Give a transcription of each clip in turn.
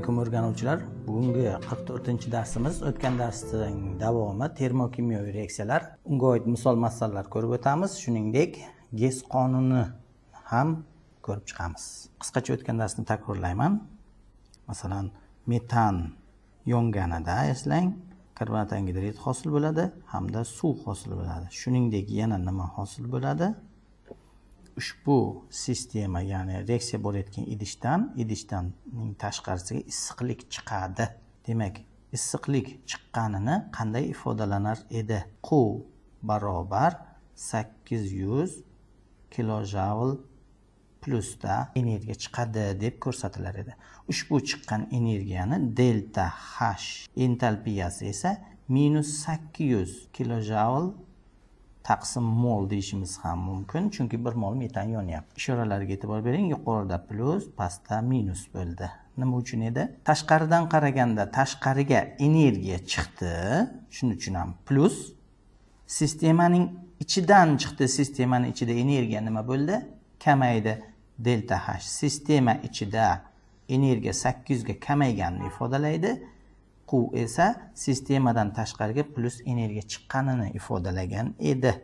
alaykum o'rganuvchilar bugungi qirq to'rtinchi darsimiz o'tgan darsning davomi termokimyoviy reaksiyalar unga oid misol masallar ko'rib o'tamiz shuningdek gez qonuni ham ko'rib chiqamiz qisqacha o'tgan darsni takrorlayman masalan metan yonganida eslang karbonat angidrid hosil bo'ladi hamda suv hosil bo'ladi shuningdek yana nima hosil bo'ladi ushbu sistema ya'ni reaksiya bo'layotgan idishdan idishdan tashqarisiga issiqlik chiqadi demak issiqlik chiqqanini qanday ifodalanar edi qu barobar sakkiz yuz kilojavl plyusda energiya chiqadi deb ko'rsatilar edi ushbu chiqqan energiyani delta h entalpiyasi esa minus sakkiz yuz kilojavl taqsim mol deyishimiz ham mumkin chunki bir mol metan yonyapti ishoralarga e'tibor bering yuqorida plyus pastda minus bo'ldi nima uchun edi tashqaridan qaraganda tashqariga energiya chiqdi shuning uchun ham plyus sistemaning ichidan chiqdi sistemani ichida energiya nima bo'ldi kamaydi delta h sistema ichida energiya sakkiz yuzga kamayganini ifodalaydi quv esa sistemadan tashqariga plyus energiya chiqqanini ifodalagan edi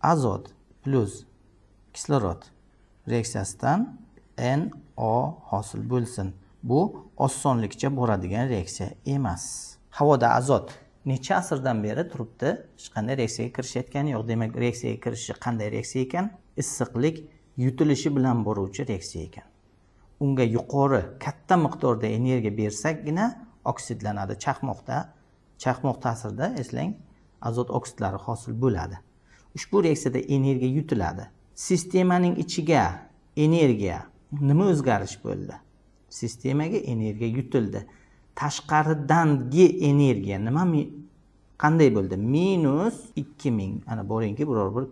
azot plyus kislorod reaksiyasidan no hosil bo'lsin bu osonlikcha boradigan reaksiya emas havoda azot necha asrdan beri turibdi hech qanday reaksiyaga kirishayotgani yo'q demak reaksiyaga kirishi qanday reaksiya ekan issiqlik yutilishi bilan boruvchi reaksiya ekan unga yuqori katta miqdorda energiya bersakgina oksidlanadi chaqmoqda chaqmoq ta'sirida eslang azot oksidlari hosil bo'ladi ushbu reaksiyada energiya yutiladi sistemaning ichiga energiya nima o'zgarish bo'ldi sistemaga energiya yutildi tashqaridangi energiya nima qanday bo'ldi minus ikki ming ana boringki biror bir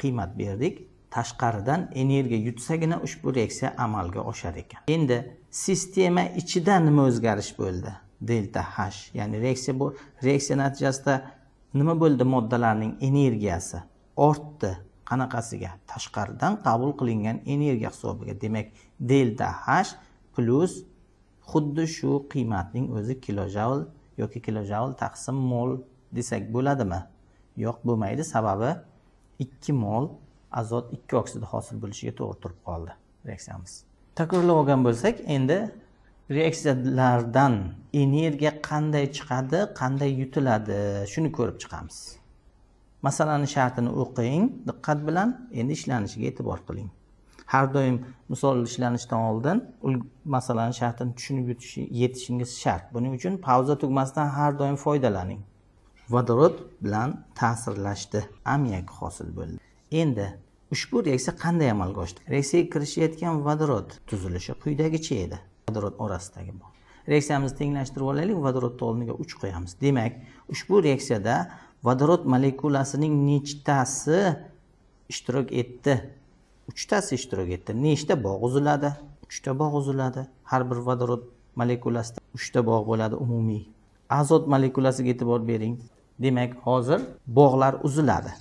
qiymat berdik tashqaridan energiya yutsagina ushbu reaksiya amalga oshar ekan endi sistema ichida nima o'zgarish bo'ldi delta h ya'ni reaksiya bu reaksiya natijasida nima bo'ldi moddalarning energiyasi ortdi qanaqasiga tashqaridan qabul qilingan energiya hisobiga demak delta h plyus xuddi shu qiymatning o'zi kilojoul yoki kilojoul taqsim mol desak bo'ladimi yo'q bo'lmaydi sababi ikki mol azot ikki oksidi hosil bo'lishiga to'g'ri turib qoldi reaksiyamiz takrorlab olgan bo'lsak endi reaksiyalardan energiya qanday chiqadi qanday yutiladi shuni ko'rib chiqamiz masalani shartini o'qing diqqat bilan endi ishlanishiga e'tibor qiling har doim misol ishlanishdan oldin masalani shartini tushunib yetishingiz shart buning uchun pauza tugmasidan har doim foydalaning vodorod bilan ta'sirlashdi ammiak hosil bo'ldi endi ushbu reaksiya qanday amalga oshdi reaksiyaga kirishayotgan vodorod tuzilishi quyidagicha edi vodorod orasidagi bor reaksiyamizni tenglashtirib olaylik vodorodni o'rniga uch qo'yamiz demak ushbu reaksiyada vodorod molekulasining nechtasi ishtirok etdi uchtasi ishtirok etdi nechta bog' uziladi uchta bog' uziladi har bir vodorod molekulasida uchta bog' bo'ladi umumiy azot molekulasiga e'tibor bering demak hozir bog'lar uziladi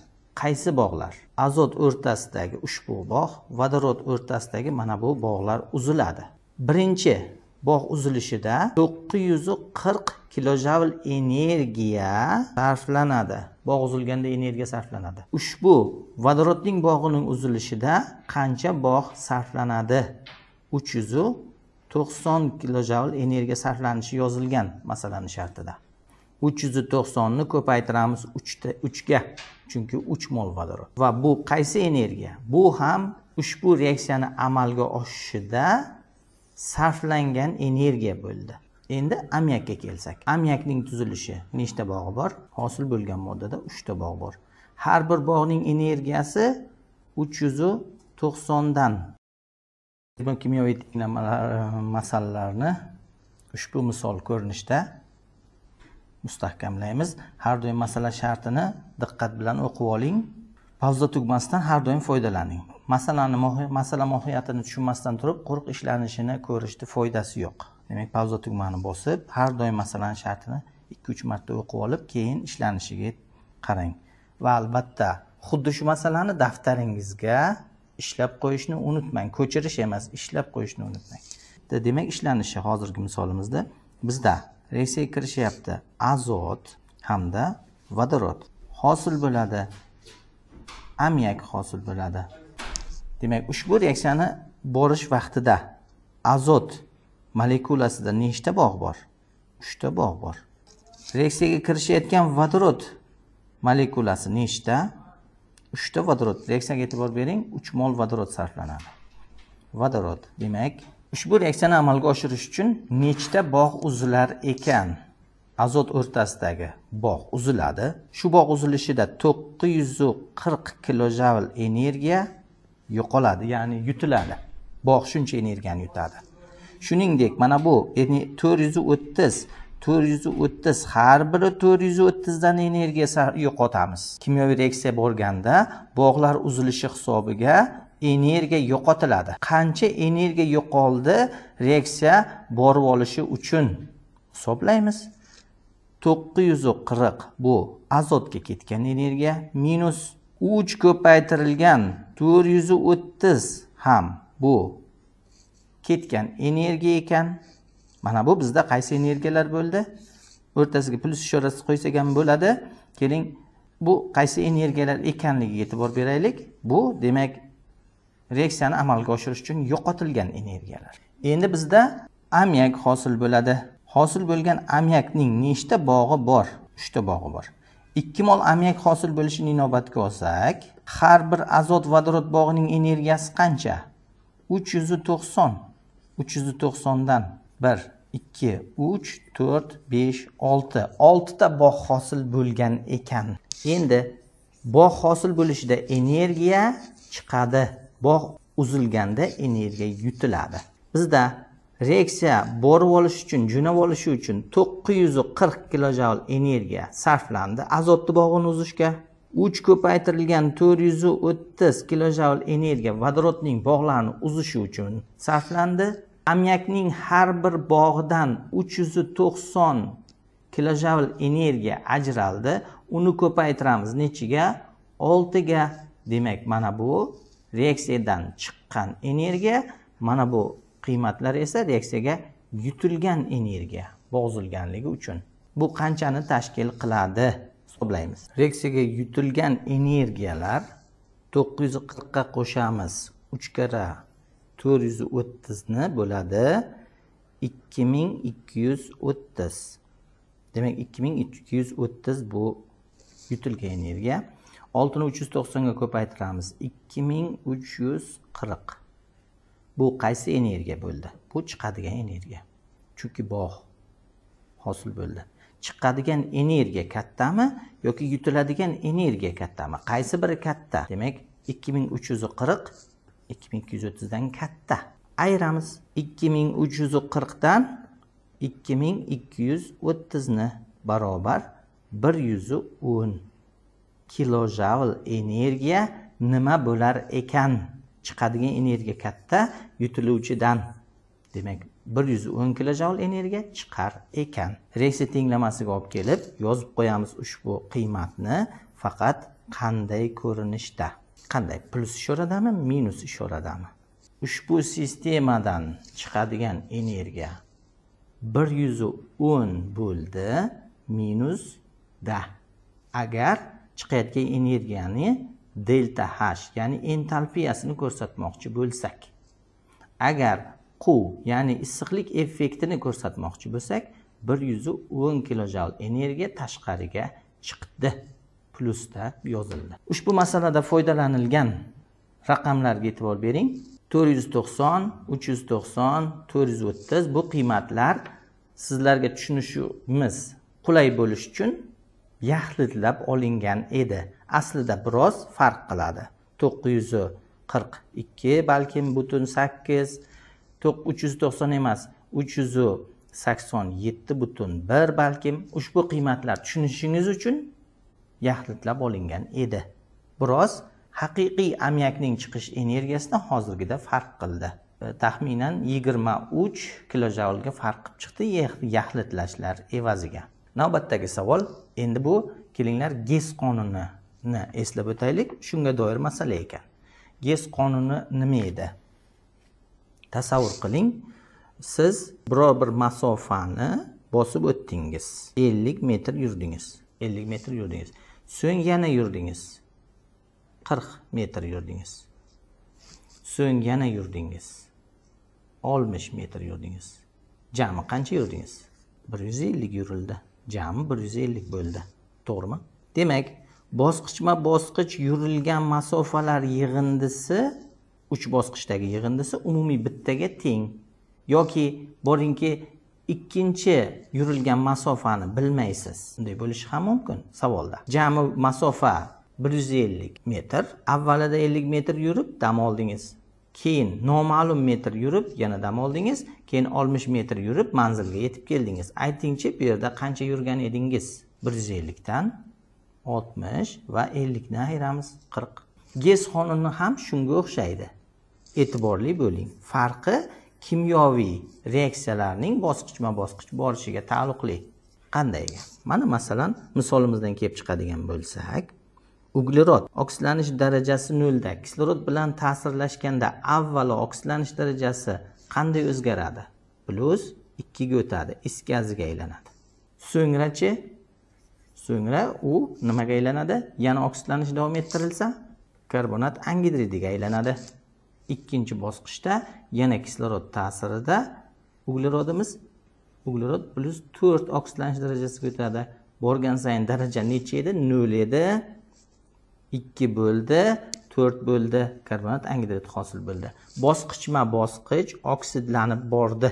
qaysi bog'lar azot o'rtasidagi ushbu bog' vodorod o'rtasidagi mana bu bog'lar uziladi birinchi bog' uzilishida to'qqiz yuz qirq kilojavl energiya sarflanadi bog' uzilganda energiya sarflanadi ushbu vodorodning bog'ining uzilishida qancha bog' sarflanadi uch yuz to'qson kilojavl energiya sarflanishi yozilgan masalani shartida uch yuz to'qsonni ko'paytiramiz uchta uchga chunki uch mol vodorod va bu qaysi energiya bu ham ushbu reaksiyani amalga oshishida sarflangan energiya bo'ldi endi amyakka kelsak amyakning tuzilishi nechta bog'i bor hosil bo'lgan moddada uchta bog' bor har bir bog'ning energiyasi uch yuz to'qsondan kimyoviy tenglamalar masalalarni ushbu misol ko'rinishida mustahkamlaymiz har doim masala shartini diqqat bilan o'qib oling pauza tugmasidan har doim foydalaning masalani masala mohiyatini tushunmasdan turib quruq ishlanishini ko'rishni foydasi yo'q demak pauza tugmani bosib har doim masalani shartini ikki uch marta o'qib olib keyin ishlanishiga qarang va albatta xuddi shu masalani daftaringizga ishlab qo'yishni unutmang ko'chirish emas ishlab qo'yishni unutmang demak ishlanishi hozirgi misolimizda bizda reysga kirishyapti azot hamda vodorod hosil bo'ladi ammiak hosil bo'ladi demak ushbu reaksiyani borish vaqtida azot molekulasida nechta bog' bor uchta bog' bor reaksiyaga kirishayotgan vodorod molekulasi nechta uchta vodorod reaksiyaga e'tibor bering uch mol vodorod sarflanadi vodorod demak ushbu reaksiyani amalga oshirish uchun nechta bog' uzilar ekan azot o'rtasidagi bog' uziladi shu bog' uzilishida to'qqiz yuz qirq kilojavl energiya yo'qoladi ya'ni yutiladi bog' shuncha energiyani yutadi shuningdek mana bu to'rt yuz o'ttiz to'rt yuz o'ttiz har biri to'rt yuz o'ttizdan energiya yo'qotamiz kimyoviy reaksiya bo'lganda bog'lar uzilishi hisobiga energiya yo'qotiladi qancha energiya yo'qoldi reaksiya borib olishi uchun hisoblaymiz to'qqiz yuz qirq bu azotga ketgan energiya minus uch ko'paytirilgan to'rt yuz o'ttiz ham bu ketgan energiya ekan mana bu bizda qaysi energiyalar bo'ldi o'rtasiga plyus ishorasi qo'ysak ham bo'ladi keling bu qaysi energiyalar ekanligiga e'tibor beraylik bu demak reaksiyani amalga oshirish uchun yo'qotilgan energiyalar endi bizda ammiak hosil bo'ladi hosil bo'lgan ammiakning nechta bog'i bor uchta bog'i bor ikki mol ammiak hosil bo'lishini inobatga olsak har bir azot vodorod bog'ining energiyasi qancha uch yuz to'qson uch yuz to'qsondan bir ikki uch to'rt besh olti oltita bog' hosil bo'lgan ekan endi bog' hosil bo'lishida energiya chiqadi bog' uzilganda energiya yutiladi bizda reaksiya borib olish uchun jo'nab olishi uchun to'qqiz yuz qirq kilojoul energiya sarflandi azotni bog'ini uzishga uch ko'paytirilgan to'rt yuz o'ttiz kilojoul energiya vodorodning bog'larini uzishi uchun sarflandi amyakning har bir bog'idan uch yuz to'qson kilojoul energiya ajraldi uni ko'paytiramiz nechiga oltiga demak mana bu reaksiyadan chiqqan energiya mana bu qiymatlar esa reaksiyaga yutilgan energiya bo'g'izilganligi uchun bu qanchani tashkil qiladi hisoblaymiz reaksiyaga yutilgan energiyalar to'qqiz yuz qirqqa qo'shamiz uch karra to'rt yuz o'ttizni bo'ladi ikki ming ikki yuz o'ttiz demak ikki ming ikki yuz o'ttiz bu yutilgan energiya oltini uch yuz to'qsonga ko'paytiramiz ikki ming uch yuz qirq bu qaysi energiya bo'ldi bu chiqadigan energiya chunki bog' hosil bo'ldi chiqadigan energiya kattami yoki yutiladigan energiya kattami qaysi biri katta demak 2340 2230 dan katta ayiramiz 2340 dan 2230 ni barobar 110 kilojavl energiya nima bo'lar ekan chiqadigan energiya katta yutiluvchidan demak bir yuz o'n kilojoul energiya chiqar ekan reaksiya tenglamasiga olib kelib yozib qo'yamiz ushbu qiymatni faqat qanday ko'rinishda qanday plyus ishoradami minus ishoradami ushbu sistemadan chiqadigan energiya bir yuz o'n bo'ldi minus da agar chiqayotgan energiyani delta h ya'ni entalpiyasini ko'rsatmoqchi bo'lsak agar qu ya'ni issiqlik effektini ko'rsatmoqchi bo'lsak bir yuz o'n kilojoul energiya tashqariga chiqdi plusda yozildi ushbu masalada foydalanilgan raqamlarga e'tibor bering to'rt yuz to'qson uch yuz to'qson to'rt yuz o'ttiz bu qiymatlar sizlarga tushunishimiz qulay bo'lishi uchun yaxlitlab olingan edi aslida biroz farq qiladi to'qqiz yuz qirq ikki balkim butun sakkiz uch yuz to'qson emas uch yuz sakson yetti butun bir balkim ushbu qiymatlar tushunishingiz uchun yaxlitlab olingan edi biroz haqiqiy amyakning chiqish energiyasini hozirgida farq qildi e, taxminan yigirma uch kilojoulga farq qilib chiqdi yaxlitlashlar evaziga navbatdagi savol endi bu kelinglar ges qonunini eslab o'taylik shunga doir masala ekan ges qonuni nima edi tasavvur qiling siz biror bir masofani bosib o'tdingiz ellik metr yurdingiz ellik metr yurdingiz so'ng yana yurdingiz qirq metr yurdingiz so'ng yana yurdingiz oltmish metr yurdingiz jami qancha yurdingiz bir yuz ellik yurildi jami bir yuz ellik bo'ldi to'g'rimi demak bosqichma bosqich yurilgan masofalar yig'indisi uch bosqichdagi yig'indisi umumiy bittaga teng yoki boringki ikkinchi yurilgan masofani bilmaysiz unday bo'lishi ham mumkin savolda jami masofa bir yuz ellik metr avvalida ellik metr yurib dam oldingiz keyin noma'lum metr yurib yana dam oldingiz keyin oltmish metr yurib manzilga yetib keldingiz aytingchi bu yerda qancha yurgan edingiz bir yuz ellikdan oltmish va ellikni ayiramiz qirq gez qonuni ham shunga o'xshaydi e'tiborli bo'ling farqi kimyoviy reaksiyalarning bosqichma bosqich borishiga taalluqli ekan mana masalan misolimizdan kelib chiqadigan bo'lsak uglerod oksidlanish darajasi nolda kislorod bilan ta'sirlashganda avvalo oksidlanish darajasi qanday o'zgaradi plus ikkiga o'tadi is gaziga aylanadi so'ngrachi so'ngra u nimaga aylanadi yana oksidlanish davom ettirilsa karbonat angidridiga aylanadi ikkinchi bosqichda yana kislorod ta'sirida uglerodimiz uglerod plus to'rt oksidlanish darajasiga o'tadi borgan sayin daraja necha edi nol edi ikki bo'ldi to'rt bo'ldi karbonat angidrid hosil bo'ldi bosqichma bosqich oksidlanib bordi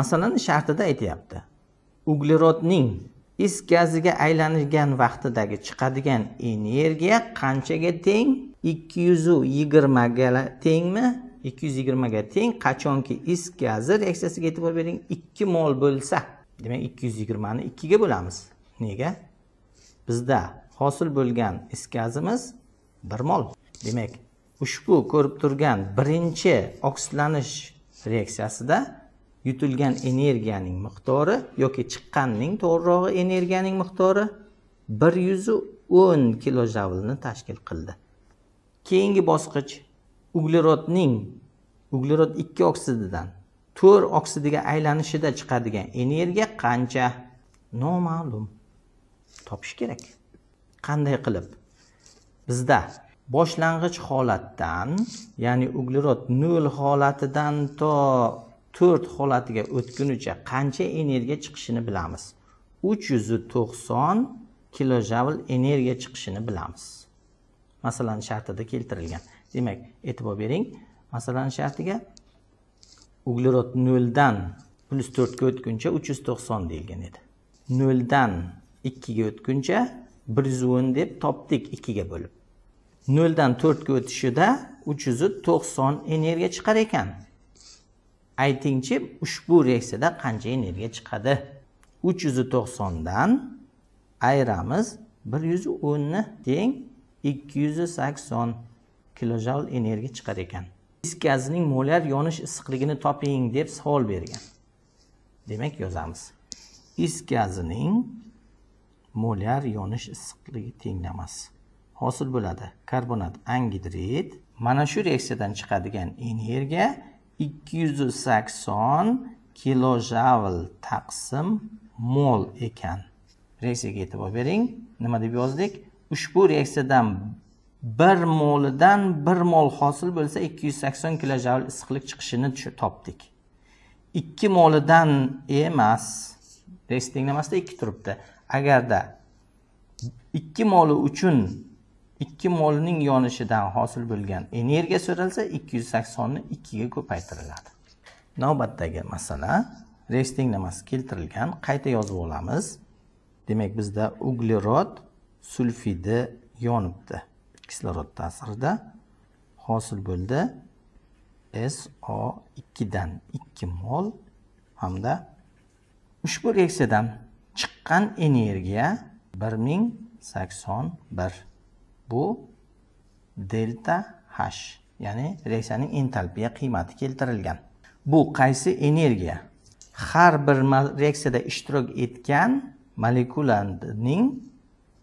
masalan shartida aytyapti uglerodning is gaziga aylanilgan vaqtidagi chiqadigan energiya qanchaga teng ikki yuzu yigirmaga tengmi ikki yuz yigirmaga teng qachonki is gazi reaksiyasiga e'tibor bering ikki mol bo'lsa demak ikki yuz yigirmani ikkiga bo'lamiz nega bizda hosil bo'lgan is gazimiz bir mol demak ushbu ko'rib turgan birinchi oksidlanish reaksiyasida yutilgan energiyaning miqdori yoki chiqqanning to'g'rirog'i energiyaning miqdori bir yuz o'n kilo javlni tashkil qildi keyingi bosqich uglerodning uglerod ikki oksididan to'rt oksidiga aylanishida chiqadigan energiya qancha noma'lum topish kerak qanday qilib bizda boshlang'ich holatdan ya'ni uglerod nol holatidan to to'rt holatiga o'tgunicha qancha energiya chiqishini bilamiz uch yuz to'qson kilojavl energiya chiqishini bilamiz masalan shartida keltirilgan demak e'tibor bering masalan shartiga uglerod noldan plyus to'rtga o'tguncha uch yuz to'qson deyilgan edi noldan ikkiga o'tguncha bir yuz o'n deb topdik ikkiga bo'lib noldan to'rtga o'tishida uch yuz to'qson energiya chiqar ekan aytingchi ushbu reaksiyada qancha energiya chiqadi uch yuz to'qsondan ayiramiz bir yuz o'nni teng ikki yuz sakson kilojoul energiya chiqar ekan is gazining molar yonish issiqligini toping deb savol bergan demak yozamiz is gazining molar yonish issiqligi tenglamas hosil bo'ladi karbonat angidrid mana shu reaksiyadan chiqadigan energiya 280 kilojavl taqsim mol ekan reaksiyaga e'tibor bering nima deb yozdik ushbu reaksiyadan bir molidan bir mol hosil bo'lsa 280 kilojavl issiqlik chiqishini topdik ikki molidan emas reaksiya tenglamasida ikki turibdi agarda ikki moli uchun ikki molning yonishidan hosil bo'lgan energiya so'ralsa ikki yuz saksonni ikkiga ko'paytiriladi navbatdagi masala res tenglamasi keltirilgan qayta yozib olamiz demak bizda uglerod sulfidi yonibdi kislorod ta'sirida hosil bo'ldi so ikkidan ikki mol hamda ushbu reaksiyadan chiqqan energiya bir ming sakson bir bu delta h ya'ni reaksiyaning entalpiya qiymati keltirilgan bu qaysi energiya har bir reaksiyada ishtirok etgan molekulaning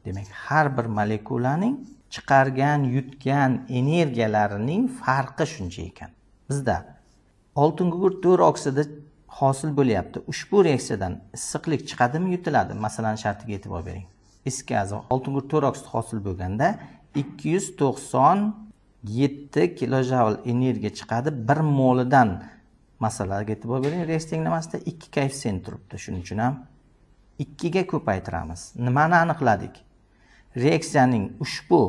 demak har bir molekulaning chiqargan yutgan energiyalarining farqi shuncha ekan bizda oltin gugurt to'r oksidi hosil bo'lyapti ushbu reaksiyadan issiqlik chiqadimi yutiladi masalan shartiga e'tibor bering oltin azo to'r to'roksid hosil bo'lganda ikki yuz to'qson yetti kilojavl energiya chiqadi bir molidan masalaga e'tibor bering reaks tenglamasida ikki koeffitsient turibdi shuning uchun ham ikkiga ko'paytiramiz nimani aniqladik reaksiyaning ushbu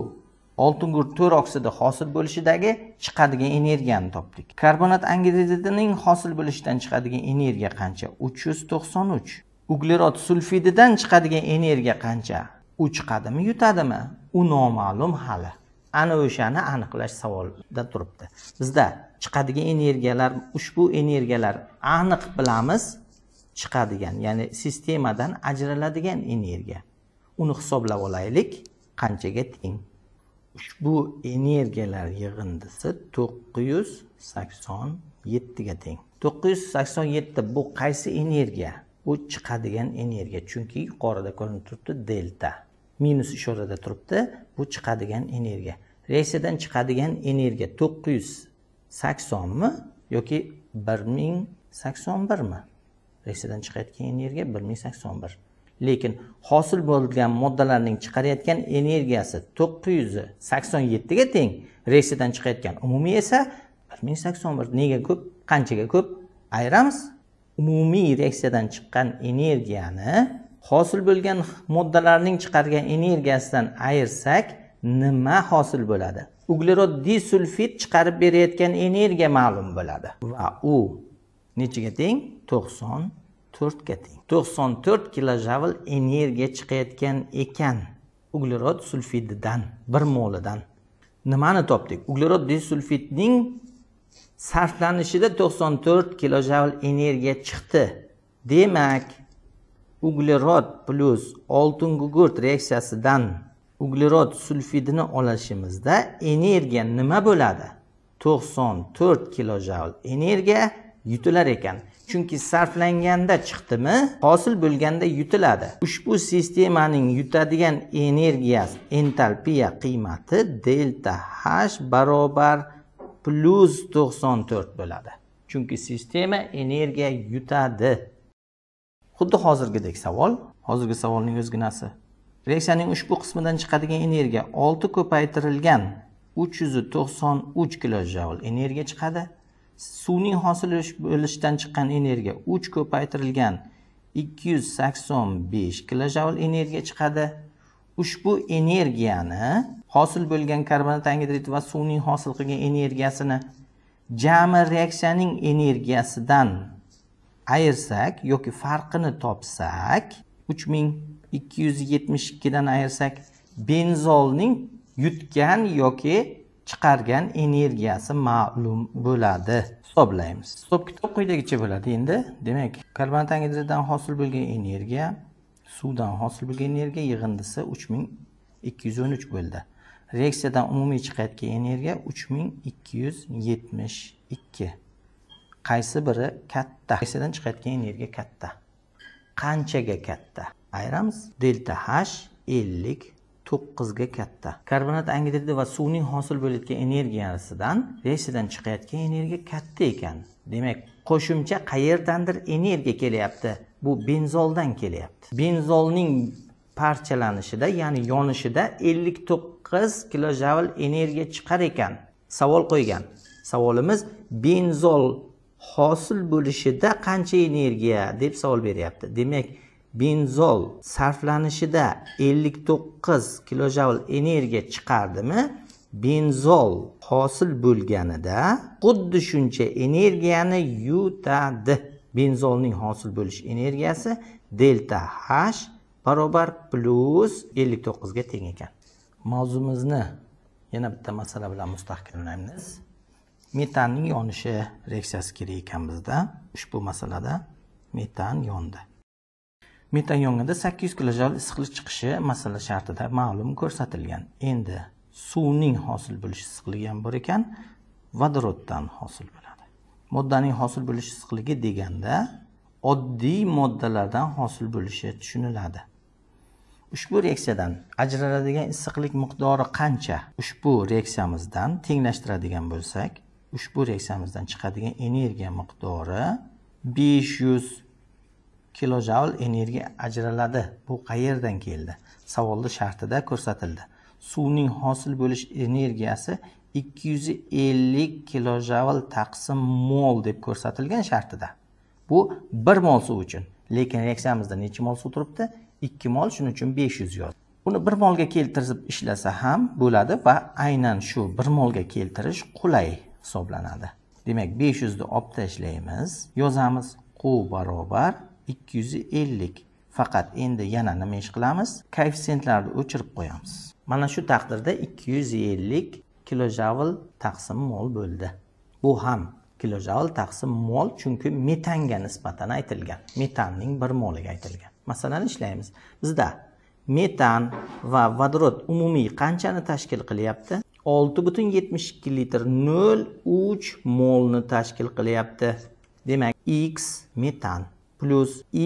oltingugurt to'r oksidi hosil bo'lishidagi chiqadigan energiyani topdik karbonat angidridining hosil bo'lishidan chiqadigan energiya qancha uch yuz to'qson uch uglerod sulfididan chiqadigan energiya qancha u chiqadimi yutadimi u noma'lum hali ana o'shani aniqlash savolda turibdi bizda chiqadigan energiyalar ushbu energiyalar aniq bilamiz chiqadigan ya'ni sistemadan ajraladigan energiya uni hisoblab olaylik qanchaga teng ushbu energiyalar yig'indisi to'qqiz yuz sakson yettiga teng to'qqiz yuz sakson yetti bu qaysi energiya bu chiqadigan energiya chunki yuqorida ko'rinib turibdi delta minus ishorada turibdi bu chiqadigan energiya reaksiyadan chiqadigan energiya to'qqiz yuz saksonmi yoki bir ming sakson birmi reaksiyadan chiqayotgan energiya bir ming sakson bir lekin hosil bo'lgan moddalarning chiqarayotgan energiyasi to'qqiz yuz sakson yettiga teng reaksiyadan chiqayotgan umumiy esa bir ming sakson bir nega ko'p qanchaga ko'p ayiramiz umumiy reaksiyadan chiqqan energiyani hosil bo'lgan moddalarning chiqargan energiyasidan ayirsak nima hosil bo'ladi uglerod disulfid chiqarib berayotgan energiya ma'lum bo'ladi va u nechiga teng to'qson to'rtga teng to'qson to'rt kilojavl energiya chiqayotgan ekan uglerod sulfididan bir molidan nimani topdik uglerod disulfidning sarflanishida to'qson to'rt kilojavl energiya chiqdi demak uglerod plyus gugurt reaksiyasidan uglerod sulfidini olishimizda energiya nima bo'ladi to'qson to'rt kilojavl energiya yutilar ekan chunki sarflanganda chiqdimi hosil bo'lganda yutiladi ushbu sistemaning yutadigan energiyasi entalpiya qiymati delta h barobar plyus to'qson to'rt bo'ladi chunki sistema energiya yutadi xuddi hozirgidek savol hozirgi savolning o'zginasi reaksiyaning ushbu qismidan chiqadigan energiya olti ko'paytirilgan uch yuz to'qson uch kilojoul energiya chiqadi suvning hosil bo'lishidan chiqqan energiya uch ko'paytirilgan 285 kilojoul energiya chiqadi ushbu energiyani hosil bo'lgan karbonat angidrid va suvning hosil qilgan energiyasini jami reaksiyaning energiyasidan ayirsak yoki farqini topsak 3272 dan ayirsak benzolning yutgan yoki chiqargan energiyasi ma'lum bo'ladi hisoblaymiz hisob kitob quyidagicha bo'ladi endi demak karbon angidriddan hosil bo'lgan energiya suvdan hosil bo'lgan energiya yig'indisi uch ming ikki yuz o'n uch bo'ldi reaksiyadan umumiy chiqayotgan energiya uch ming ikki yuz yetmish ikki qaysi biri katta reaksiyadan chiqayotgan energiya katta qanchaga katta ayiramiz delta h ellik to'qqizga katta karbonat angidridi va suvning hosil bo'layotgan energiyasidan reaksiyadan chiqayotgan energiya katta ekan demak qo'shimcha qayerdandir energiya kelyapti bu benzoldan kelyapti benzolning parchalanishida ya'ni yonishida ellik to'qqiz kilojavl energiya chiqar ekan savol qo'ygan savolimiz benzol hosil bo'lishida qancha energiya deb savol beryapti demak benzol sarflanishida 59 kilojoul energiya chiqardimi benzol hosil bo'lganida xuddi shuncha energiyani yutadi benzolning hosil bo'lish energiyasi delta h barobar plyus 59 ga teng ekan mavzumizni yana bitta masala bilan mustahkamlaymiz metanning yonishi reaksiyasi kerak ekan bizda ushbu masalada metan yondi metan yong'inda 800 kilojol issiqlik chiqishi masala shartida ma'lum ko'rsatilgan endi suvning hosil bo'lish issiqligi ham bor ekan vodoroddan hosil bo'ladi moddaning hosil bo'lish issiqligi deganda oddiy moddalardan hosil bo'lishi tushuniladi ushbu reaksiyadan ajraladigan issiqlik miqdori qancha ushbu reaksiyamizdan tenglashtiradigan bo'lsak ushbu reaksiyamizdan chiqadigan energiya miqdori 500 kilojoul energiya ajraladi bu qayerdan keldi savolni shartida ko'rsatildi suvning hosil bo'lish energiyasi ikki yuz ellik kilojoul taqsim mol deb ko'rsatilgan shartida bu bir mol suv uchun lekin reaksiyamizda necha mol suv turibdi ikki mol shuning uchun besh yuz yozdi uni bir molga keltirib ishlasa ham bo'ladi va aynan shu bir molga keltirish qulay hisoblanadi demak besh yuzni olib tashlaymiz yozamiz q barobar 250 faqat endi yana nima ish qilamiz koeffitsiyentlarni o'chirib qo'yamiz mana shu taqdirda 250 yuz taqsim mol bo'ldi bu ham kilojavl taqsim mol chunki metanga nisbatan aytilgan metanning bir moliga aytilgan masalan ishlaymiz bizda metan va vodorod umumiy qanchani tashkil qilyapti olti butun yetmish ikki litr nol uch molni tashkil qilyapti demak x metan plus y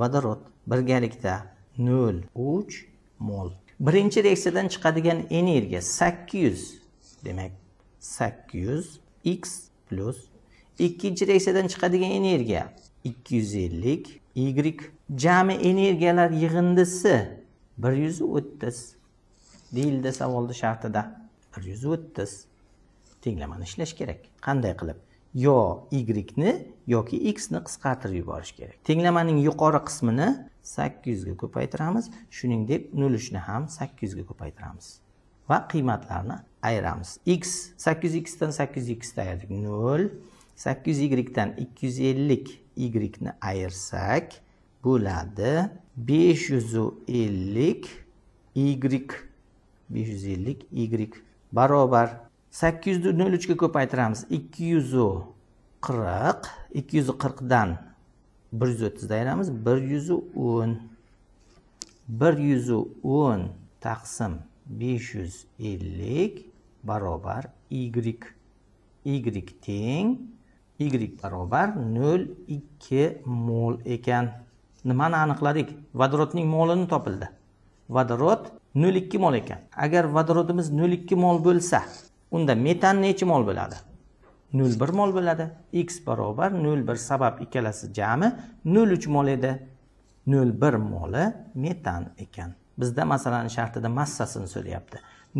vodorod birgalikda 0.3 mol birinchi reaksiyadan chiqadigan energiya 800. demak 800 x plus ikkinchi reaksiyadan chiqadigan energiya 250 y jami energiyalar yig'indisi 130 deyildi savolni shartida 130 tenglamani ishlash kerak qanday qilib yo y ni yoki x ni qisqartirib yuborish kerak tenglamaning yuqori qismini sakkiz yuzga ko'paytiramiz shuningdek 03 ni ham sakkiz yuzga ko'paytiramiz va qiymatlarni ayiramiz x sakkiz yuz xdan sakkiz yuz xni ayirdik nol sakkiz yuz dan ikki yuz ellik ayirsak bo'ladi besh ellik y besh yuz ellik y barobar sakkiz yuzni nol uchga ko'paytiramiz ikki yuzu qirq ikki yuz qirqdan bir yuz o'ttizni ayiramiz bir yuz o'n bir o'n taqsim besh yuz ellik barobar y y teng y barobar nol ikki mol ekan nimani aniqladik vodorodning molini topildi vodorod nol ikki mol ekan agar vodorodimiz nol ikki mol bo'lsa unda metan nechi mol bo'ladi nol bir mol bo'ladi x barobar nol bir sabab ikkalasi jami nol uch mol edi nol bir moli metan ekan bizda masalani shartida massasini so'rayapti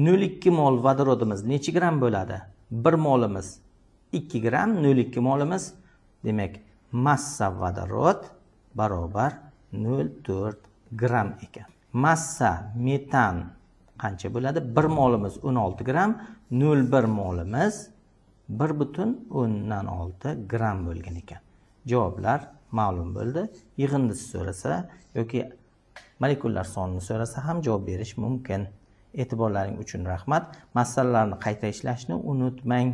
nol ikki mol vodorodimiz nechi gramm bo'ladi bir molimiz ikki gramm nol ikki molimiz demak massa vodorod barobar nol to'rt gramm ekan massa metan qancha bo'ladi bir molimiz o'n olti gramm nol bir molimiz bir butun o'ndan olti gramm bo'lgan ekan javoblar ma'lum bo'ldi yig'indisi so'rasa yoki molekullar sonini so'rasa ham javob berish mumkin e'tiborlaring uchun rahmat masalalarni qayta ishlashni unutmang